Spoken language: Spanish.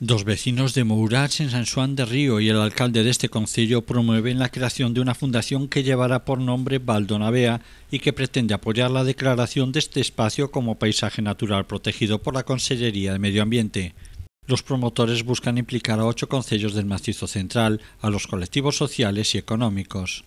Dos vecinos de Mourats en San Juan de Río y el alcalde de este concello promueven la creación de una fundación que llevará por nombre Valdonavea y que pretende apoyar la declaración de este espacio como paisaje natural protegido por la Consellería de Medio Ambiente. Los promotores buscan implicar a ocho concellos del macizo central, a los colectivos sociales y económicos.